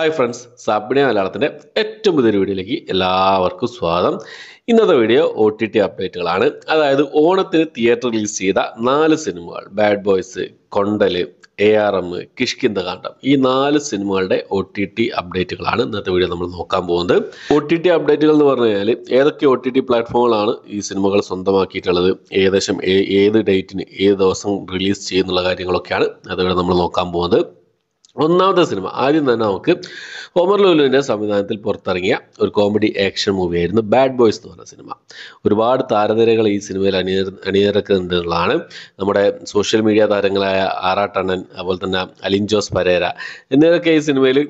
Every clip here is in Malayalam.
ഹായ് ഫ്രണ്ട്സ് സബ്ഡിയ മലയാളത്തിൻ്റെ ഏറ്റവും പുതിയൊരു വീഡിയോയിലേക്ക് എല്ലാവർക്കും സ്വാഗതം ഇന്നത്തെ വീഡിയോ ഒ ടി ടി അപ്ഡേറ്റുകളാണ് അതായത് ഓണത്തിന് തിയേറ്റർ റിലീസ് ചെയ്ത നാല് സിനിമകൾ bad boys Kondal A R M Kishkindhakandam ഈ നാല് സിനിമകളുടെ ഒ ടി ടി അപ്ഡേറ്റുകളാണ് ഇന്നത്തെ വീഡിയോ നമ്മൾ നോക്കാൻ പോകുന്നത് ഒ ടി ടി അപ്ഡേറ്റുകൾ എന്ന് പറഞ്ഞു കഴിഞ്ഞാൽ ഏതൊക്കെ ഒ ടി ടി പ്ലാറ്റ്ഫോമുകളാണ് ഈ സിനിമകൾ സ്വന്തമാക്കിയിട്ടുള്ളത് ഏകദേശം ഏത് ഡേറ്റിന് ഏത് ദിവസം റിലീസ് ചെയ്യുന്നുള്ള കാര്യങ്ങളൊക്കെയാണ് അതിവിടെ നമ്മൾ നോക്കാൻ പോകുന്നത് ഒന്നാമത്തെ സിനിമ ആദ്യം തന്നെ നമുക്ക് ഒമർ ലോലുവിൻ്റെ സംവിധാനത്തിൽ പുറത്തിറങ്ങിയ ഒരു കോമഡി ആക്ഷൻ മൂവിയായിരുന്നു ബാഡ് ബോയ്സ് എന്ന് പറഞ്ഞ സിനിമ ഒരുപാട് താരനിരകൾ ഈ സിനിമയിൽ അണിയർ അണിയറക്കുന്നുള്ളതാണ് നമ്മുടെ സോഷ്യൽ മീഡിയ താരങ്ങളായ ആറാട്ടണ്ണൻ അതുപോലെ തന്നെ അലിൻ ജോസ് പരേര എന്നിവരൊക്കെ ഈ സിനിമയിൽ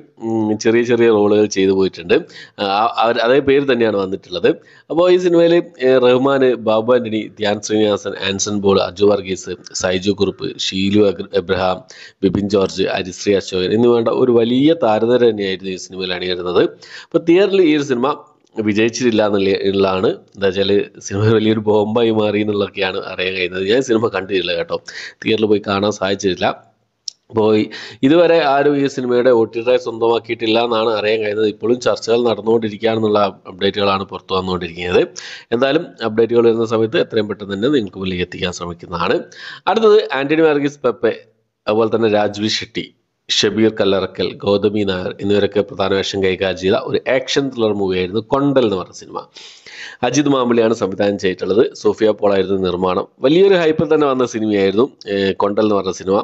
ചെറിയ ചെറിയ റോളുകൾ ചെയ്തു പോയിട്ടുണ്ട് അവർ അതേ പേര് തന്നെയാണ് വന്നിട്ടുള്ളത് അപ്പോൾ ഈ സിനിമയിൽ റഹ്മാൻ ബാബു ആൻ്റണി ധ്യാൻ ശ്രീനിവാസൻ ആൻസൺ ബോൾ അജു വർഗീസ് സൈജു കുറുപ്പ് ഷീലു എബ്രഹാം ബിപിൻ ജോർജ് അരിശ്രീ അശോക് അശോകൻ ഇന്ന് വേണ്ട ഒരു വലിയ താരതര തന്നെയായിരുന്നു ഈ സിനിമയിൽ അണിയരുന്നത് അപ്പോൾ തിയേറ്ററിൽ ഈ ഒരു സിനിമ വിജയിച്ചിട്ടില്ല എന്നുള്ളതാണ് എന്താ വെച്ചാൽ സിനിമ വലിയൊരു ബോംബായി മാറി എന്നുള്ളതൊക്കെയാണ് അറിയാൻ കഴിയുന്നത് ഞാൻ സിനിമ കണ്ടിട്ടില്ല കേട്ടോ തിയേറ്ററിൽ പോയി കാണാൻ സാധിച്ചിട്ടില്ല അപ്പോൾ ഇതുവരെ ആരും ഈ സിനിമയുടെ ഒ ടി ഡ്രൈവ് സ്വന്തമാക്കിയിട്ടില്ല എന്നാണ് അറിയാൻ കഴിയുന്നത് ഇപ്പോഴും ചർച്ചകൾ നടന്നുകൊണ്ടിരിക്കുകയാണെന്നുള്ള അപ്ഡേറ്റുകളാണ് പുറത്തു വന്നുകൊണ്ടിരിക്കുന്നത് എന്തായാലും അപ്ഡേറ്റുകൾ വരുന്ന സമയത്ത് എത്രയും പെട്ടെന്ന് തന്നെ നിങ്ങൾക്ക് മുന്നിൽ എത്തിക്കാൻ ശ്രമിക്കുന്നതാണ് അടുത്തത് ആന്റണി വർഗീസ് പെപ്പെ അതുപോലെ തന്നെ രാജ്വി ഷെട്ടി ഷബീർ കല്ലറക്കൽ ഗൗതമി നായർ എന്നിവരൊക്കെ പ്രധാന വേഷം കൈകാര്യം ചെയ്ത ഒരു ആക്ഷൻ ത്രില്ലർ മൂവിയായിരുന്നു കൊണ്ടൽ എന്ന് പറഞ്ഞ സിനിമ അജിത് മാമ്പിളിയാണ് സംവിധാനം ചെയ്തിട്ടുള്ളത് സോഫിയ പോളായിരുന്നു നിർമ്മാണം വലിയൊരു ഹൈപ്പിൽ തന്നെ വന്ന സിനിമയായിരുന്നു കൊണ്ടൽ എന്ന് പറഞ്ഞ സിനിമ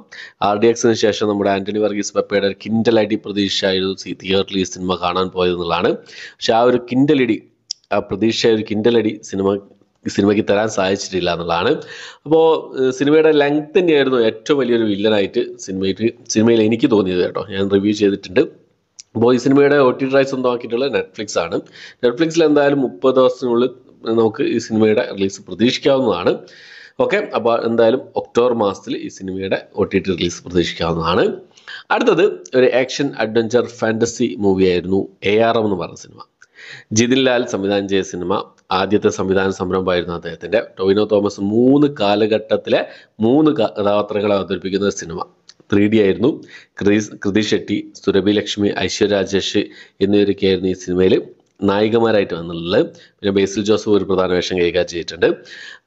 ആർ ഡി എക്സിന് ശേഷം നമ്മുടെ ആന്റണി വർഗീസ് പപ്പയുടെ ഒരു കിൻഡലടി പ്രതീക്ഷയായിരുന്നു തിയേറ്ററിൽ ഈ സിനിമ കാണാൻ എന്നുള്ളതാണ് പക്ഷെ ആ ഒരു കിൻഡലടി ആ പ്രതീക്ഷ ഒരു കിൻഡലടി സിനിമ സിനിമയ്ക്ക് തരാൻ സാധിച്ചിട്ടില്ല എന്നുള്ളതാണ് അപ്പോൾ സിനിമയുടെ ലെങ്ത് തന്നെയായിരുന്നു ഏറ്റവും വലിയൊരു വില്ലനായിട്ട് സിനിമയിൽ സിനിമയിൽ എനിക്ക് തോന്നിയത് കേട്ടോ ഞാൻ റിവ്യൂ ചെയ്തിട്ടുണ്ട് അപ്പോൾ ഈ സിനിമയുടെ ഒ ടി ഡ്രൈവ് സ്വന്തമാക്കിയിട്ടുള്ള നെറ്റ്ഫ്ലിക്സ് ആണ് നെറ്റ്ഫ്ലിക്സിൽ എന്തായാലും മുപ്പത് ദിവസത്തിനുള്ളിൽ നമുക്ക് ഈ സിനിമയുടെ റിലീസ് പ്രതീക്ഷിക്കാവുന്നതാണ് ഓക്കെ അപ്പോൾ എന്തായാലും ഒക്ടോബർ മാസത്തിൽ ഈ സിനിമയുടെ ഒ ടി ടി റിലീസ് പ്രതീക്ഷിക്കാവുന്നതാണ് അടുത്തത് ഒരു ആക്ഷൻ അഡ്വഞ്ചർ ഫാൻറ്റസി മൂവിയായിരുന്നു എ ആർ എം എന്ന് പറഞ്ഞ സിനിമ ജിതിൻ ലാൽ സംവിധാനം ചെയ്ത സിനിമ ആദ്യത്തെ സംവിധാന സംരംഭമായിരുന്നു അദ്ദേഹത്തിൻ്റെ ടൊവിനോ തോമസ് മൂന്ന് കാലഘട്ടത്തിലെ മൂന്ന് കഥാപാത്രങ്ങളെ അവതരിപ്പിക്കുന്ന സിനിമ ത്രീ ഡി ആയിരുന്നു ക്രീസ് കൃതി ഷെട്ടി സുരഭി ലക്ഷ്മി ഐശ്വര്യ രാജേഷ് എന്നിവരൊക്കെയായിരുന്നു ഈ സിനിമയിൽ നായികമാരായിട്ട് വന്നിട്ടുള്ളത് പിന്നെ ബേസിൽ ജോസഫ് ഒരു പ്രധാന വേഷം കൈകാര്യം ചെയ്തിട്ടുണ്ട്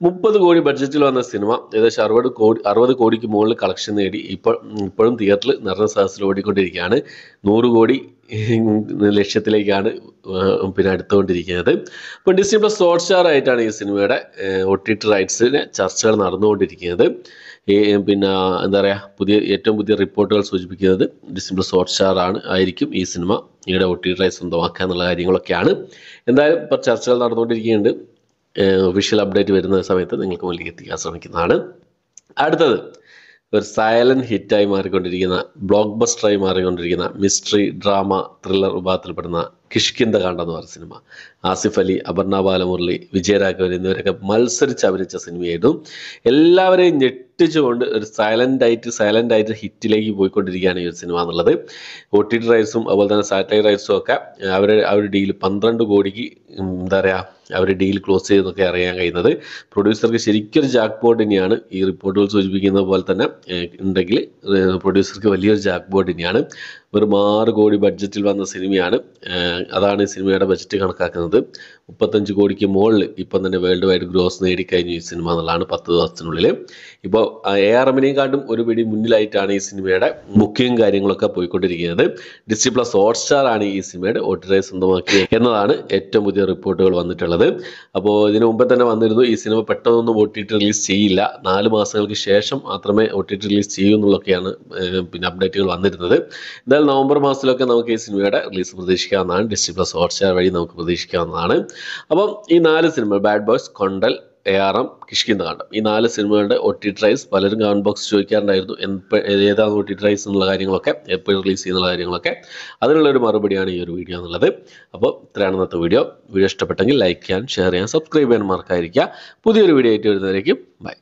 മുപ്പത് കോടി ബഡ്ജറ്റിൽ വന്ന സിനിമ ഏകദേശം അറുപത് കോടി അറുപത് കോടിക്ക് മുകളിൽ കളക്ഷൻ നേടി ഇപ്പോൾ ഇപ്പോഴും തിയേറ്ററിൽ നിറഞ്ഞ സദസ്സിൽ ഓടിക്കൊണ്ടിരിക്കുകയാണ് നൂറ് കോടി ലക്ഷ്യത്തിലേക്കാണ് പിന്നെ അടുത്തുകൊണ്ടിരിക്കുന്നത് അപ്പം ഡിസ്നി പ്ലസ് ഹോട്ട് സ്റ്റാർ ആയിട്ടാണ് ഈ സിനിമയുടെ ഒ ടി ടി റൈറ്റ്സിന് ചർച്ചകൾ നടന്നുകൊണ്ടിരിക്കുന്നത് ഈ പിന്നെ എന്താ പറയുക പുതിയ ഏറ്റവും പുതിയ റിപ്പോർട്ടുകൾ സൂചിപ്പിക്കുന്നത് ഡിസ്നി പ്ലസ് ഹോട്ട് സ്റ്റാർ ആണ് ആയിരിക്കും ഈ സിനിമ ഈയിടെ ഒ ടി ടി റൈറ്റ്സ് സ്വന്തമാക്കുക എന്നുള്ള കാര്യങ്ങളൊക്കെയാണ് എന്തായാലും ഇപ്പോൾ ചർച്ചകൾ നടന്നുകൊണ്ടിരിക്കുന്നുണ്ട് ഒഫീഷ്യൽ അപ്ഡേറ്റ് വരുന്ന സമയത്ത് നിങ്ങൾക്ക് മുന്നിലേക്ക് എത്തിക്കാൻ ശ്രമിക്കുന്നതാണ് അടുത്തത് ഒരു സൈലന്റ് ഹിറ്റായി മാറിക്കൊണ്ടിരിക്കുന്ന ബ്ലോക്ക് ബസ്റ്ററായി മാറിക്കൊണ്ടിരിക്കുന്ന മിസ്റ്ററി ഡ്രാമ ത്രില്ലർ വിഭാഗത്തിൽപ്പെടുന്ന കിഷ്കിന്ദ കാണ്ട എന്ന് പറഞ്ഞ സിനിമ ആസിഫ് അലി അപർണ ബാലമുരളി വിജയരാഘവൻ എന്നിവരൊക്കെ മത്സരിച്ച് അഭിനയിച്ച സിനിമയായിരുന്നു എല്ലാവരെയും ഞെട്ടി ഒട്ടിച്ചുകൊണ്ട് ഒരു സൈലന്റ് ആയിട്ട് സൈലന്റ് ആയിട്ട് ഹിറ്റിലേക്ക് പോയിക്കൊണ്ടിരിക്കുകയാണ് ഈ ഒരു സിനിമ എന്നുള്ളത് ഒ ടി ടി റൈറ്റ്സും അതുപോലെ തന്നെ സാറ്റലൈറ്റ് റൈറ്റ്സും ഒക്കെ അവർ ഒരു ഡീൽ പന്ത്രണ്ട് കോടിക്ക് എന്താ പറയുക അവർ ഡീൽ ക്ലോസ് ചെയ്തതൊക്കെ അറിയാൻ കഴിയുന്നത് പ്രൊഡ്യൂസർക്ക് ശരിക്കൊരു ജാക്ക് ബോർഡ് തന്നെയാണ് ഈ റിപ്പോർട്ടുകൾ സൂചിപ്പിക്കുന്ന പോലെ തന്നെ ഉണ്ടെങ്കിൽ പ്രൊഡ്യൂസർക്ക് വലിയൊരു ജാക്ക് ബോർഡ് തന്നെയാണ് വെറും ആറ് കോടി ബഡ്ജറ്റിൽ വന്ന സിനിമയാണ് അതാണ് ഈ സിനിമയുടെ ബഡ്ജറ്റ് കണക്കാക്കുന്നത് മുപ്പത്തഞ്ച് കോടിക്ക് മുകളിൽ ഇപ്പം തന്നെ വേൾഡ് വൈഡ് ഗ്രോസ് നേടിക്കഴിഞ്ഞു ഈ സിനിമ എന്നുള്ളതാണ് പത്ത് ദിവസത്തിനുള്ളിൽ ഇപ്പോൾ എ ആർ എമ്മിനെയും കാട്ടും ഒരു പിടി മുന്നിലായിട്ടാണ് ഈ സിനിമയുടെ ബുക്കിംഗ് കാര്യങ്ങളൊക്കെ പോയിക്കൊണ്ടിരിക്കുന്നത് ഡിസ്റ്റി പ്ലസ് ഹോട്ട്സ്റ്റാർ ആണ് ഈ സിനിമയുടെ ഒട്ടേറെ സ്വന്തമാക്കിയത് എന്നതാണ് ഏറ്റവും പുതിയ റിപ്പോർട്ടുകൾ വന്നിട്ടുള്ളത് അപ്പോൾ ഇതിനു മുമ്പ് തന്നെ വന്നിരുന്നു ഈ സിനിമ പെട്ടെന്നൊന്നും ഒ റിലീസ് ചെയ്യില്ല നാല് മാസങ്ങൾക്ക് ശേഷം മാത്രമേ ഒ റിലീസ് ചെയ്യൂ എന്നുള്ളൊക്കെയാണ് പിന്നെ അപ്ഡേറ്റുകൾ വന്നിരുന്നത് എന്തായാലും നവംബർ മാസത്തിലൊക്കെ നമുക്ക് ഈ സിനിമയുടെ റിലീസ് പ്രതീക്ഷിക്കാവുന്നതാണ് ഡിസ്റ്റി പ്ലസ് ഹോട്ട്സ്റ്റാർ വഴി നമുക്ക് പ്രതീക്ഷിക്കാവുന്നതാണ് അപ്പം ഈ നാല് സിനിമ bad boys Kondal A R M Kishkindha Kaandam ഈ നാല് സിനിമകളുടെ ഒ ടി ട്രൈസ് പലരും കമൻറ്റ് ബോക്സ് ചോദിക്കാറുണ്ടായിരുന്നു ഏതാണ് ഒ ടി ട്രൈസ് എന്നുള്ള കാര്യങ്ങളൊക്കെ എപ്പോൾ റിലീസ് ചെയ്യുന്നുള്ള കാര്യങ്ങളൊക്കെ അതിനുള്ള ഒരു മറുപടിയാണ് ഈ ഒരു വീഡിയോ എന്നുള്ളത് അപ്പോൾ ഇത്രയാണ് ഇന്നത്തെ വീഡിയോ വീഡിയോ ഇഷ്ടപ്പെട്ടെങ്കിൽ ലൈക്ക് ചെയ്യാൻ ഷെയർ ചെയ്യാൻ സബ്സ്ക്രൈബ് ചെയ്യാൻ മറക്കാതിരിക്കുക പുതിയൊരു വീഡിയോ ആയിട്ട് വരുന്നതായിരിക്കും ബൈ